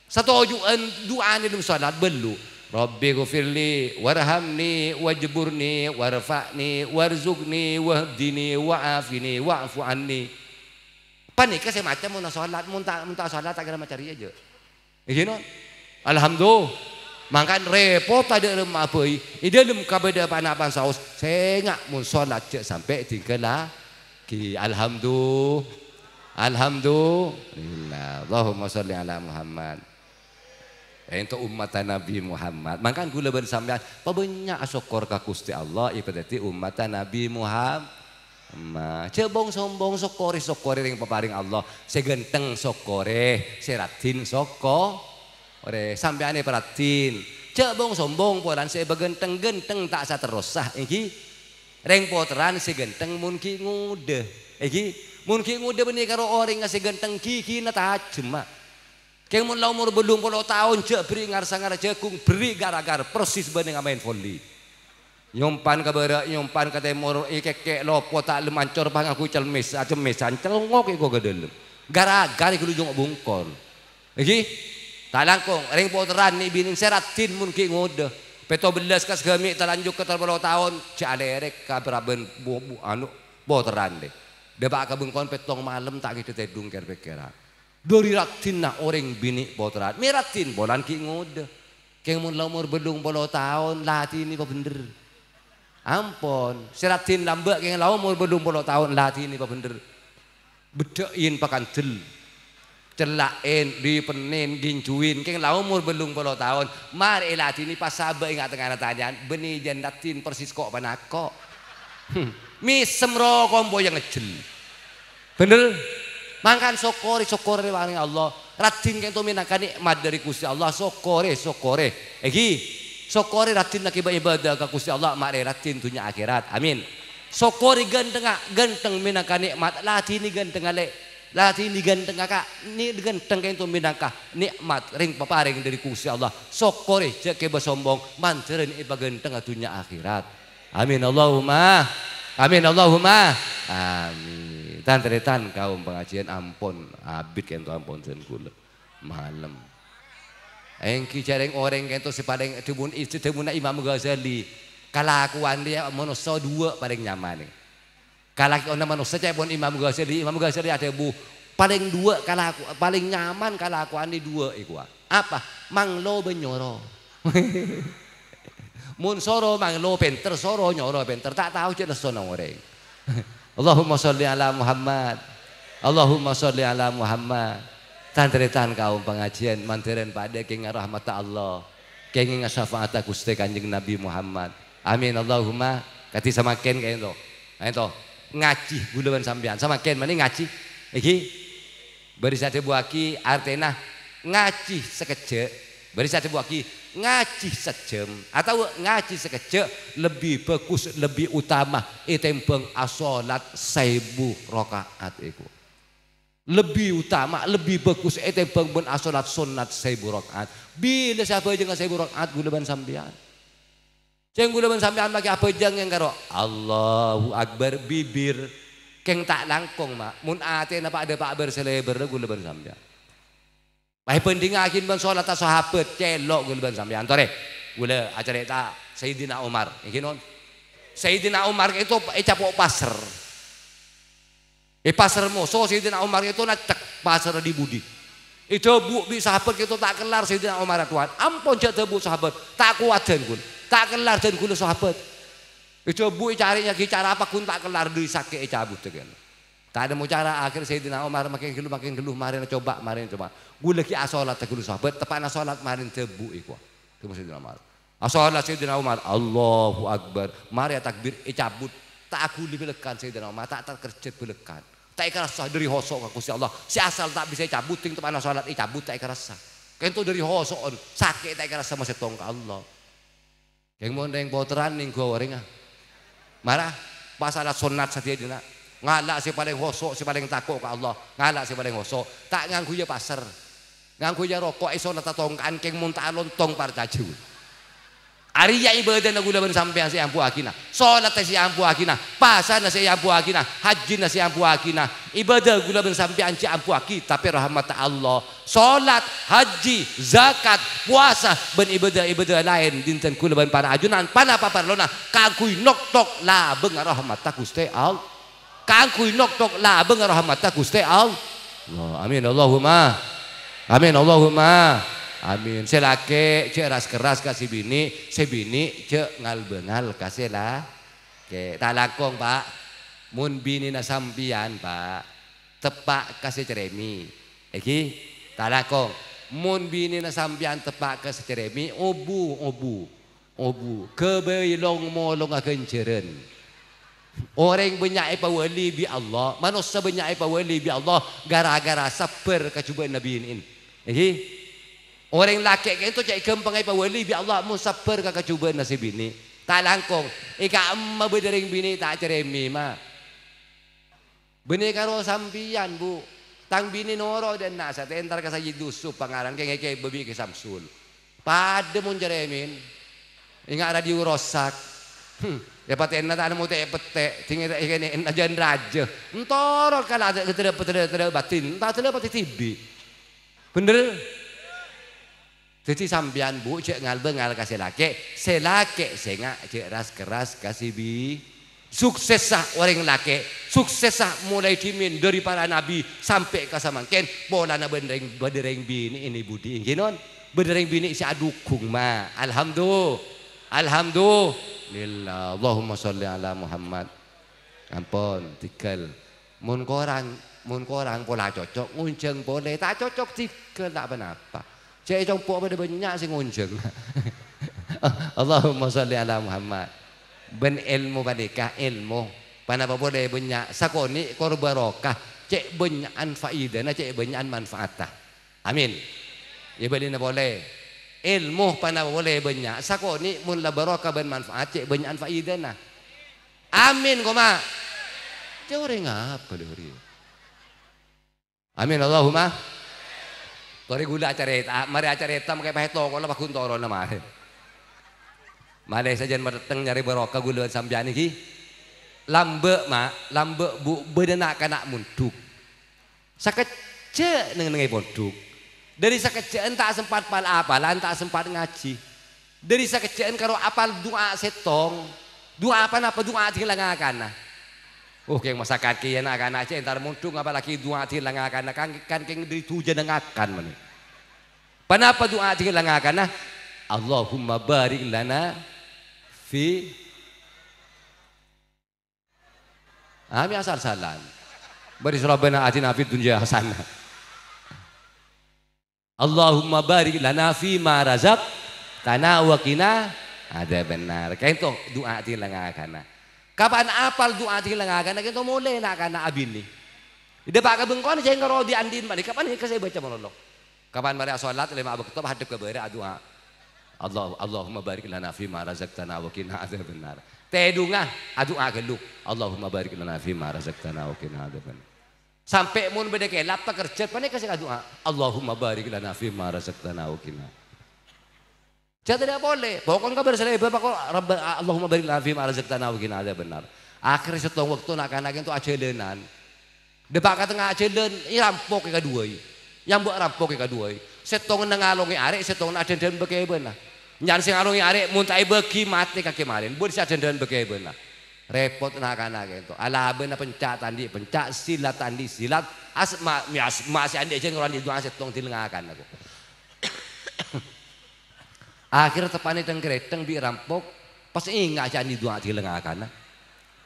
Satojueun doa ni dalam salat belu. Rabbi gufirli warhamni wajburni warfa'ni warzukni wahdini wa'afini wa'fu anni. Panik saya macam mun salat mun tak mun tak salat tak kira macari aja. Ieu eh, non. Alhamdulillah. Makan repot ada dalam apa i. Eh, Ini dalam kabeda panapan saus. Saya ngak mun salat cek sampai tinggal lah. Ki alhamdulillah. Alhamdulillah. Allahumma sholli ala Muhammad. Ento eh, umat Nabi Muhammad. Maka gula bersambian pabenya asokor ka Gusti Allah ipadati umat Nabi Muhammad. cebong sombong sokore sokore ring peparing Allah. Segenteng sokore, seratin soko. Ore sampeane peratin. Cebong sombong poran sebegenteng-genteng tak sa terosah. iki. ring poteran segenteng mun ngude. ngudeh. Iki mun ki ngude benih karo orang ngasih ganteng kiki na tajema keng mun lau umur belum puluh tahun cek beri ngarsa ngarsa kung beri gara-gara persis benih ngamain volley nyompan kabar nyompan nyumpan ke temur ikek kek lopo tak lemancor pang aku celmis celmis celongok iko gedelem gara-gara iku lujung bungkol iki tak langkung ring poteran ni bining seratin mun ki ngode Peto belas kas gami terlanjut ke terbelah tahun, cak lerek bu anu boteran deh. Dapat kabung kon petong malam tak gitu teh dungker pekera. Dori raktin na orang bini potrat. meratin bolan ki ngode. Keng mun lamur bedung puluh tahun lati ini bener. Ampon, seratin lambak keng lamur belum puluh tahun lati ini bener. Bedein pakan tel. Celain, dipenin, gincuin. Keng lamur bedung puluh tahun. Mar elati ini pas sabah ingat tengah tanyaan. Beni jendatin persis kok panakok. Hmm misem kombo yang ngejel bener mangkan sokore sokore paling Allah radin kento minangkani nikmat dari Gusti Allah sokore sokore iki sokore radin akibat ibadah ke Gusti Allah mare radin dunia akhirat amin sokore ganteng ah, ganteng minangkani nikmat latini ganteng ale ah, Lati ini ganteng kakak, ah, ini ganteng kento minangka nikmat ring paparing dari kusi Allah. Sokore jake sombong, mantirin iba ganteng dunia akhirat. Amin Allahumma. Amin Allahumma. Amin. Tan teretan kaum pengajian ampun abit kento ampun sen kula. Malam. Engki jareng orang kento sepadeng tebun itu tebun Imam Ghazali. Kalakuan dia manusia dua paling nyaman. Kalau kita manusia cai pun Imam Ghazali, Imam Ghazali ada bu paling dua kalaku paling nyaman kalakuan aku andi dua iku apa manglo benyoro Mun soro manglo ben tersoro nyoro ben tak tahu cek nesono ngoreng. Allahumma sholli ala Muhammad. Allahumma sholli ala Muhammad. Tantretan kaum pengajian mantiren pada king rahmat Allah. King syafaat Gusti Kanjeng Nabi Muhammad. Amin Allahumma kati sama ken kayak itu. Itu ngaji guleman sampean sama ken mana ngaji iki beri sate buaki artena ngaji sekejek Bari satu lagi ngaji sejam atau ngaji sekejap lebih bagus lebih utama itembeng asolat seibu rokaat itu lebih utama lebih bagus itembeng ben asolat sunat seibu rokaat bila siapa nggak seibu rokaat ban sambian Ceng gula ban sampean pakai apa aja yang karo Allahu Akbar bibir keng tak langkung mak mun ate napa ada Pak Akbar seleber gula ban sampean Mai pendingakin ban solat ta sahabat celok gul ban sampean tore. Gula acara ta Sayyidina Umar. Iki non. Sayyidina Umar itu e capok pasar. E pasar moso Sayyidina Umar itu nak cek pasar di budi. Itu eh, bu bi sahabat itu tak kelar Sayyidina Umar Tuhan. Ampun jak tebu sahabat. Tak kuat dan kun. Tak kelar dan kun sahabat. Itu bu carinya cara apa kun tak kelar di sakit cabut tekan. Tak ada mau cara akhir Sayyidina Umar makin geluh makin geluh marin coba marin coba. Gue lagi asolat ah tegulu sahabat tepana asolat marin tebu iku. Tebu Sayyidina Umar. Asolat ah Sayyidina Umar Allahu Akbar. Mari ya takbir icabut. Eh, tak aku dibelekan Sayyidina Umar tak terkerjet belekan. Tak ikhlas dari hosok aku si Allah. Si asal tak bisa eh, cabut ting tepana asolat icabut eh, tak ikarasa. Kento dari hosok sakit tak ikarasa sama tongka Allah. Yang mau neng boteran neng goreng waringa. Marah pas alat sunat sadia dina Ngalak si paling hosok, si paling takut ke Allah. Ngalak si paling hosok. Tak nganggu ya pasar. Nganggu ya rokok iso nata tongkan keng muntah lontong par hari Ariya ibadah nagu gula sampai si ampu akina. solat si ampu akina. Pasar si ampu akina. Haji si ampu akina. Ibadah gula ben sampai anci ampu aki tapi rahmat Allah. solat haji, zakat, puasa ben ibadah-ibadah lain dinten ten ben para ajunan pana paparlona kagui nok tok la bengar rahmat Gusti Allah kaangkuy noktok labeng rahmatna Gusti Allah. Amin Allahumma. Amin Allahumma. Amin. Selake cek ras keras kasih bini, sebini cek ngal bengal kasih lah. Oke, talakong pak. Mun bini nasampian pak. Tepak kasih ceremi. Eki talakong. Mun bini nasampian tepak kasih ceremi. Obu obu obu. Kebeilong molong agen ceren. Orang banyak pawali bi Allah, manusia banyak pawali bi Allah gara-gara sabar kecubaan Nabi ini. Jadi orang laki kan tu cai kempang pawali bi Allah mu sabar ka nasib ini. Tak langkong, ika eh, amma bedering bini tak ceremi ma. Bini karo sambian bu, tang bini noro dan nasa Entar kasa jidusu dusup pangarang kayak -keng bebi ke Samsul. Pada mun ceremin, ingat radio rosak, dapat ya, enak tak mau tak pete tinggi tak ini enak jangan raja entor kalau ada kita dapat tidak batin tak tidak pati tibi bener jadi sambian bu cek ngal bengal kasih laki selake sengak cek ras keras kasih bi sukses sah orang laki sukses sah mulai dimin dari para nabi sampai ke ken, bola na bendereng bendereng bini ini budi ingin non bendereng bini si adukung ma alhamdulillah alhamdulillah lillah Allahumma sholli ala Muhammad ampun tikel mun korang mun korang pola cocok ngunjeng boleh tak cocok tikel tak apa-apa cek compok pada banyak sing ngunjeng Allahumma sholli ala Muhammad ben ilmu badekah ilmu panapa boleh banyak sakoni korbarokah cek banyak faidah cek banyak manfaatah amin ya boleh boleh ilmu pana boleh banyak sako ni mun la barokah ban manfaat cek banyak faidana amin koma teori ngapa teori amin Allahumma Tore gula acareta, ah, mari acareta makai pahe toko lah pakun toro na mare. Mare saja mereteng nyari barokah gula sambian iki. Lambe ma, lambe bu bedena kana munduk. Sakece neng nengai ponduk dari sekecen tak sempat pal apalan tak sempat ngaji dari sekecen karo apal doa setong doa apa apa doa akan nah? Oh Oke, masa kaki ya nak akan aja entar mundung apalagi doa akan nah. kan kan keng dituja nengakan mana Kenapa doa tilangakan nah Allahumma barik lana fi Ami ah, asal salam. Bari rabbana atina fid dunya hasanah Allahumma barik lana fi ma razak tana wa qina ada benar. kain itu doa ti karena. Kapan apal doa ti langakana kain itu mulai nakana abin ni. Ide pak kabengkon saya ngaro di andin mari kapan ini saya baca monolog. Kapan mari salat lima abak tetap hadap ke bare doa. Allah Allahumma barik lana fi ma razaqtana wa qina benar. Tedungah adua gelu. Allahumma barik lana fi ma razaqtana wa qina benar. Sampai mun beda kayak lapa kerja, panik kasih doa. Allahumma barik lana fi ma razaqtana wakina. Jadi tidak boleh. Pokoknya kabar saya ibu kok Allahumma barik lana fi ma razaqtana ada benar. akhir setengah waktu anak-anak itu acelenan. Depak kata tengah acelen, ini rampok yang kedua. Yang buat rampok yang kedua. tengah nengalongi arek, setong adendan bekai benar. Nyan sing alongi arek muntai begi mati kaki marin. Buat si adendan bekai benar repot anak-anak gitu. Alaben pencak tandi, pencak silat tandi, silat asma miasma si andi jen orang di doa setong tilngakan aku. Akhir tepane teng kereteng bi rampok, pas ingat si di doa tilngakan.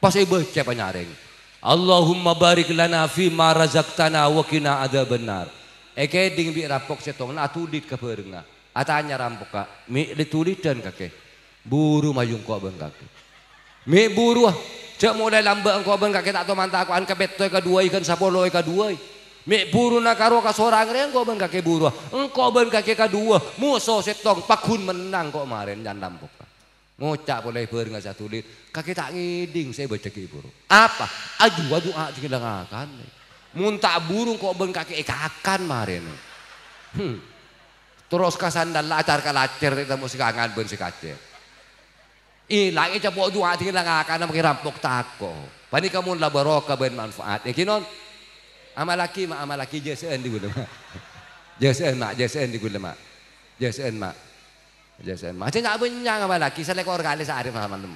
Pas ibu siapa nyaring. Allahumma barik lana fi ma razaqtana wa qina adzabannar. Eke ding bi rampok setong na atudit ke berenga. Atanya rampok ka, mi dan kakek. Buru mayung kok bengkak. Me buruah. Cek mulai lamba engkau ben kakek tak tahu mantah aku an kebet toy kedua ikan sapolo kedua. Me buru karo ka sorang reng engkau ben kakek buru. Ah. Engkau ben kakek kedua. Musuh setong pakun menang kok kemarin dan lampuk. Ngocak boleh ber nggak satu lir. Kakek tak ngiding saya baca buru. Apa? Aju aju ah cikilangakan. Muntak burung kok ben kakek ikakan kemarin. Hmm. Terus kasandal lacar kalacer kita musik sekangan ben kace. Ilang ito po duha ti langaka na makirampok tako. Panika mo la baroka ben manfaat. Ikinon, ya, amalaki ma amalaki jesen di gulama. Jesen ma jesen di gulama. Jesen ma. Jesen ma. Cina abun yang amalaki selek orgale sa arif haman.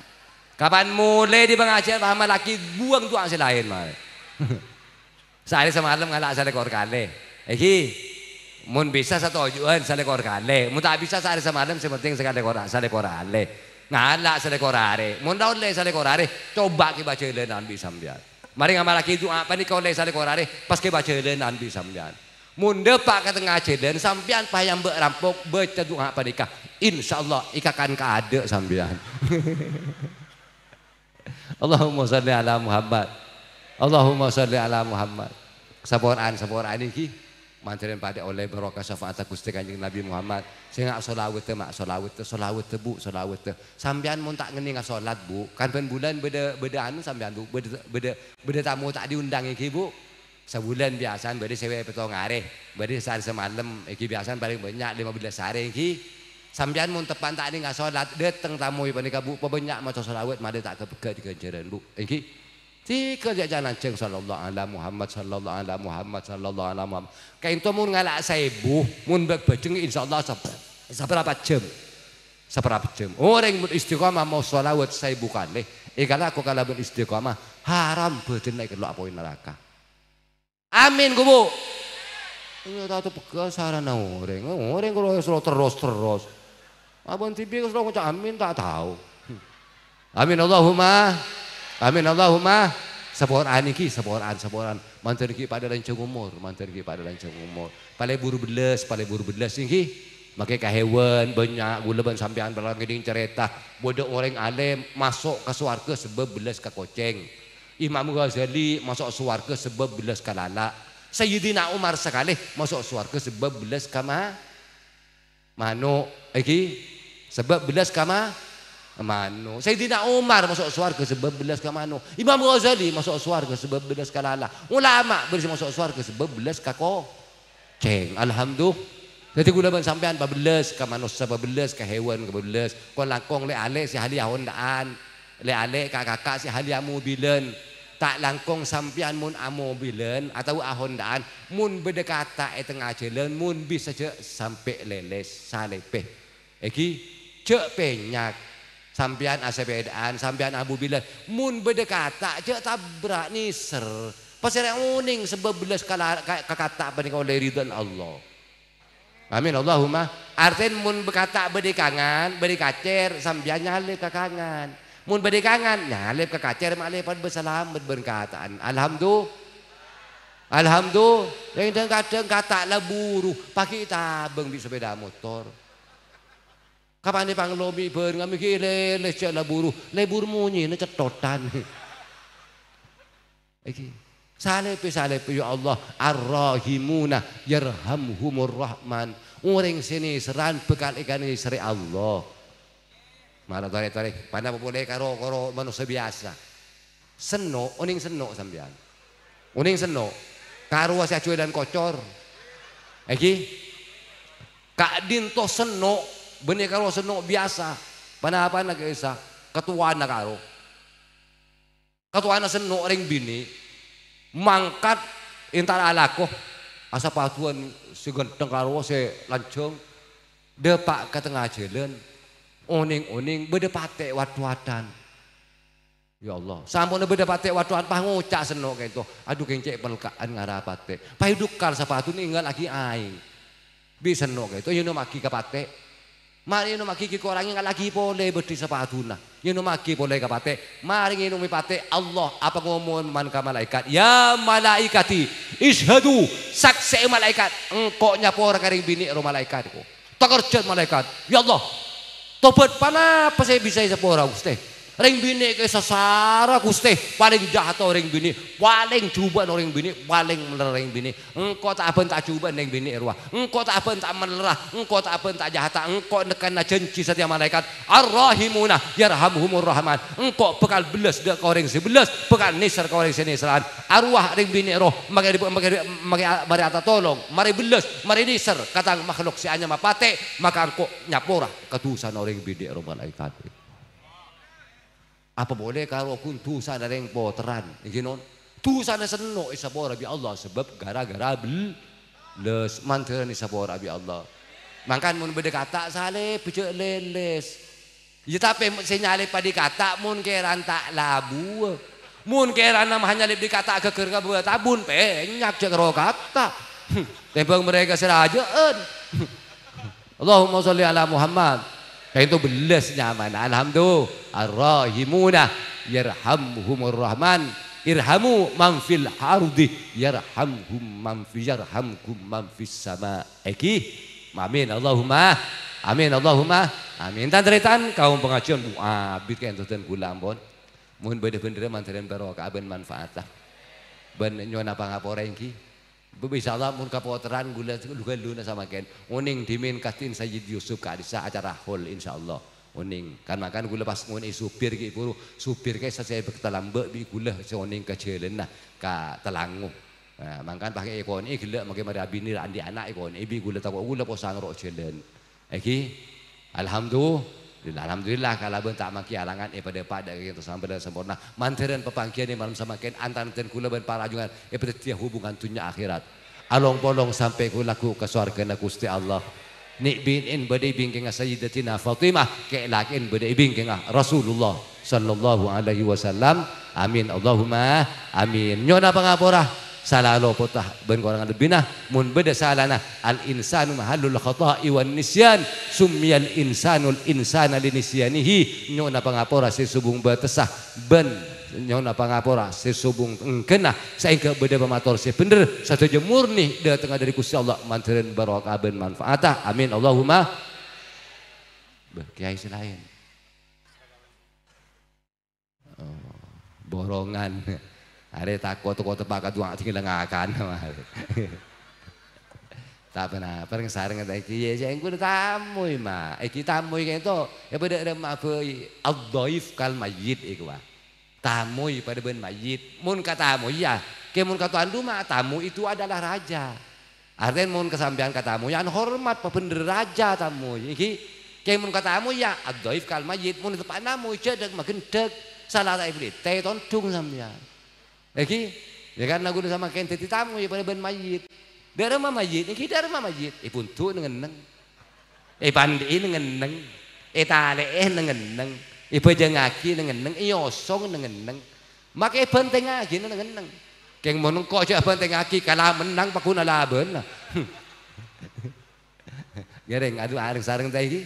Kapan mulai di pengajian paham laki buang tuang lain mah. Sehari semalam ngalak selek orgale. Eki, eh, mun bisa satu tujuan selek orgale. Mun tak bisa sehari semalam sepenting sekali korak selek orgale. Ngalah sa dekorare. Munda oleh sa dekorare, coba ki baca le nan bisa mdian. Mari ngamala ki apa ni kau le sa dekorare, pas ki baca le nan bisa mdian. Munda pak ke tengah ceden sampean payang be rampok baca doa apa nikah. Insyaallah ikakan kaade sampean. Allahumma salli ala Muhammad. Allahumma salli ala Muhammad. Saporan saporan iki mantren pada oleh barokah syafaat Gusti Kanjeng Nabi Muhammad. Saya ngak selawat teh mak selawat tu selawat teh bu selawat tu. Sambian mun tak ngeni ngak bu, kan ben bulan beda beda anu sampean bu beda beda, beda tamu tak diundang iki bu. Sebulan biasan beda sewe petong hari beda sehari semalam iki biasan paling banyak 15 hari iki. Sampean mun tepan tak ngak salat, dateng tamu ipun iki bu, pebanyak macam selawat mana tak kebegat di ganjaran bu. Iki Tika jajanan ceng sallallahu ala Muhammad sallallahu ala Muhammad sallallahu ala Muhammad. Kain to mun ngalak sebu, mun bek bajeng insyaallah seberapa jam? Seberapa jam? Orang oh, mun istiqomah mau sholawat sebu kalih. Ikala eh, aku kala mun istiqomah haram beden nek kelok apoin neraka. Amin kubu. Ya tatu pegal sarana orang. Oh, orang kalau terus-terus. Abang tibi kalau amin tak tahu. Amin Allahumma. Amin Allahumma aniki, iki an, saboran mantan Mantergi pada lancang umur mantan pada lancang umur Paling buru belas paling buru belas iki makai kahewan banyak Gula sampean belang geding cerita bodoh orang alim masuk ke suarga sebab belas ke koceng Imam Ghazali masuk suarga sebab belas kalala Sayyidina Umar sekali masuk suarga sebab belas kama mano iki sebab belas kama manu. Sayyidina Umar masuk surga sebab belas ke manu. Imam Ghazali masuk surga sebab belas ke lala. Ulama berisi masuk surga sebab belas ke kocing. Alhamdulillah. Jadi gula ban sampean babelas ke manusia, babelas ke hewan, babelas. Kau langkong le alek si halia hondaan. Le alek kakak kakak si halia mobilen. Tak langkong sampean mun amobilen atau ahondaan. Mun berdekata e eh, tengah jalan, mun bisa saja sampai leles salepeh. Egi, cek penyak sampian ACBN, sampian Abu Bilal, mun bedekata je tabrak niser. Pasir yang uning belas kala kakata bani oleh ridhan Allah. Amin Allahumma. Artin mun berkata berdekangan berikacer, sambian nyalip kakangan. Mun berikangan, nyalip kakacer, malipan bersalam berkataan. Alhamdulillah. Alhamdulillah. Yang kadang-kadang kata lah buru, pagi tabeng di sepeda motor. Kapane panglomi bareng ngami ki leleh jak laburu. Lebur munyine cethotan. Iki salepe salepe ya Allah arrahimuna yarhamhumur rahman. Uring sini seran bekal ikane seri Allah. Malah tarik-tarik pada boleh karo karo manusia biasa. Senok, uning senok sampean. Uning senok. Karo wasi dan kocor. Iki Kak Dinto senok Benih karo seno biasa. Panahapan na kaisa, ya ketua na karo. Ketua na seno ring bini. Mangkat intar alako. Asa patuan si genteng karo si lancung. Depak ke tengah jalan. Oning-oning bedepate wat-watan. Ya Allah, sampun beda patek watuan pah ngucak seno kento. Aduh kencek pelkaan ngara patek. Pahidukar sapatu ninggal lagi aing. Bi itu, kento yeuna maki ka Mari ini magi ki korangi ngal lagi boleh berdi sepatu lah. Ini magi boleh kapate. Mari nu mipate Allah apa ngomong manka malaikat. Ya malaikati ishadu saksi malaikat. Engkau nyapu orang kering bini ro malaikat ko. Tak malaikat. Ya Allah. Tobat panah apa saya bisa sepuh orang ustaz. Ring bini ke sesara Gusti, paling jahat orang bini, paling coba orang bini, paling meler bini. Engkau tak apa tak coba neng bini ruah. Engkau tak apa tak melerah, engkau tak apa tak jahat, engkau nekan janji setiap malaikat. Ar-rahimuna yarhamhumur rahman. Engkau bekal belas engkau orang ring sebelas, bekal nisar kau ring nisaran. Arwah ring bini roh, mari mari mari mari tolong, mari belas, mari nisar, kata makhluk si anyam mapate, maka engkau nyapora ketusan orang bini roh malaikat. Apa boleh kalau kun tu sana yang poteran, iki non. Tu sana seno isabora bi Allah sebab gara-gara bel les mantan isabora bi Allah. Mangkan mun beda kata saleh, pecek leles. Ya tapi nyali padi kata mun keran tak labu. Mun keran nam hanya lebih kata ke kerja buat tabun penyak cek roh kata. tembang mereka serajeun. Allahumma sholli ala Muhammad. Kayak itu belas nyaman. Alhamdulillah. Ar-Rahimuna. Yarhamhumur Rahman. Irhamu man fil ardi. Yarhamhum man fi yarhamkum man sama. Eki. Amin. Allahumma. Amin. Allahumma. Amin. Tan teritan kaum pengajian. Abid kayak itu gula ampun. Mohon benda bendera mantaran barokah ben manfaat lah. Ben nyuan apa ngapora yang ki. Insya Allah mun kapoteran gula juga lu nak sama kan. Uning dimin kastin sajid Yusuf Kadisa acara hall insya Allah. Uning kan makan gula pas mun eh, supir gitu, puru supir ke saya berkata lambe ha, eh, eh, bi gula se uning ke lah, nah ka telangu. makan pakai ikon ini gula, makai mari abin andi anak ikon ini gula takut gula pasang roh jalan. Eki, alhamdulillah. Alhamdulillah kalau ben tak maki halangan eh pada pak dari kita sampai dengan sempurna. Mantiran pepangkian ini malam sama kain antara dan kula ben para ajungan eh pada tiap hubungan tunya akhirat. Along bolong sampai ku laku ke suarga na kusti Allah. Nik bin in badai bingkengah Sayyidatina Fatimah. Kek lakin badai bingkengah Rasulullah sallallahu alaihi wasallam. Amin Allahumma. Amin. Nyona pengapurah. Salah salalo potah ben korangan lebinah mun beda salah salana al insanu mahallul khata'i iwan nisyan sumiyal insanul insana linisyanihi nyona pangapora sesubung batesah ben nyona pangapora sesubung engkenah saengke beda pamator si bener satu jemur nih da tengah dari Gusti Allah mantereun barokah ben manfaatah amin Allahumma kiai selain oh, borongan Are takut apa? tepakat wong dilengakan. Tak benar, bareng sareng ngene iki ya saya kuwi tamu ma. Iki tamu iki itu, ya pada ada apa adzaif kal mayyit iku wa. Tamu pada ben Majid. Mun katamu ya, ke mun kata andu ma tamu itu adalah raja. Artinya mun kesampean katamu yang hormat pepender raja tamu iki Kayak mun katamu ya adzaif kal mayyit mun tepanamu makin dek, salah tak iblis. Teh tondung sampean. Eki, ya kan lagu sama kente titamu ya pada ben majid. Dari mah majid, ini dari mah majid. Eh puntu nengeneng. Eh pandi nengeneng. Eh tale eh nengeneng. Eh pejengaki nengeneng. Eh yosong nengeneng. Makai penting aja nengeneng. Keng monong kok aja penting aki kalah menang pakuna laben. Gereng aduh areng sarang tadi.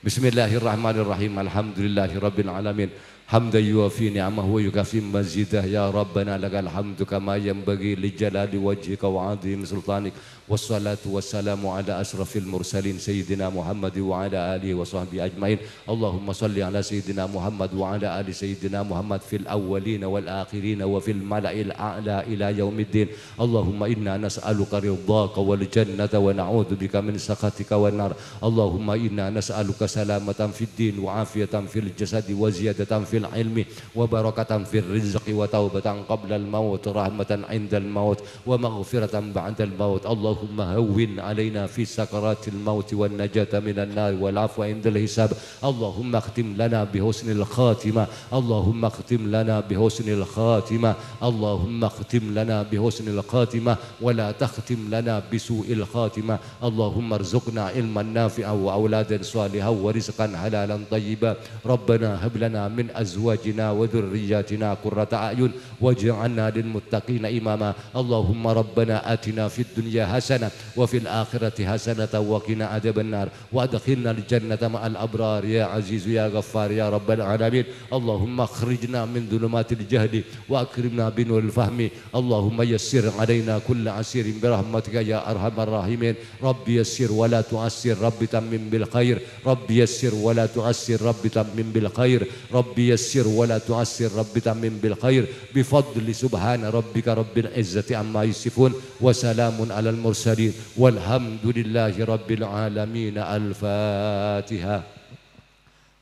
Bismillahirrahmanirrahim. Alhamdulillahirabbil alamin hamda yuafi ni'amah wa yukafi mazidah ya rabbana lakal hamdu kama yanbaghi li jalali wajhika wa azim sultanik والصلاة والسلام على أشرف المرسلين سيدنا محمد وعلى آله وصحبه أجمعين اللهم صل على سيدنا محمد وعلى آل سيدنا محمد في الأولين والآخرين وفي الملأ الأعلى إلى يوم الدين اللهم إنا نسألك رضاك والجنة ونعوذ بك من سخطك والنار اللهم إنا نسألك سلامة في الدين وعافية في الجسد وزيادة في العلم وبركة في الرزق وتوبة قبل الموت رحمة عند الموت ومغفرة بعد الموت الله اللهم هون علينا في سكرات الموت والنجاة من النار والعفو عند الحساب اللهم اختم لنا بحسن الخاتمة اللهم اختم لنا بحسن الخاتمة اللهم اختم لنا بحسن الخاتمة ولا تختم لنا بسوء الخاتمة اللهم ارزقنا علما نافعا وأولادا صالحا ورزقا حلالا طيبا ربنا هب لنا من أزواجنا وذرياتنا قرة أعين واجعلنا للمتقين إماما اللهم ربنا آتنا في الدنيا حسنة حسنة وفي الآخرة حسنة وقنا عذاب النار وأدخلنا الجنة مع الأبرار يا عزيز يا غفار يا رب العالمين اللهم اخرجنا من ظلمات الجهل وأكرمنا بنور الفهم اللهم يسر علينا كل عسير برحمتك يا أرحم الراحمين رب يسر ولا تعسر رب تمم بالخير رب يسر ولا تعسر رب تمم بالخير رب يسر ولا تعسر رب تمم بالخير بفضل سبحان ربك رب العزة عما يصفون وسلام على المرسلين المرسلين والحمد لله رب العالمين الفاتحة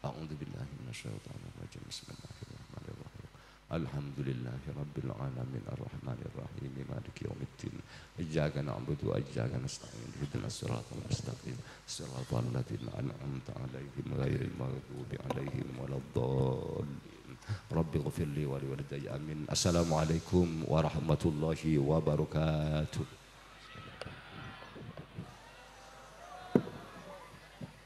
أعوذ بالله من الشيطان الرجيم بسم الله الرحمن الرحيم الحمد لله رب العالمين الرحمن الرحيم مالك يوم الدين إياك نعبد وإياك نستعين اهدنا الصراط المستقيم صراط الذين أنعمت عليهم غير المغضوب عليهم ولا الضالين رب اغفر لي ولوالدي امين السلام عليكم ورحمه الله وبركاته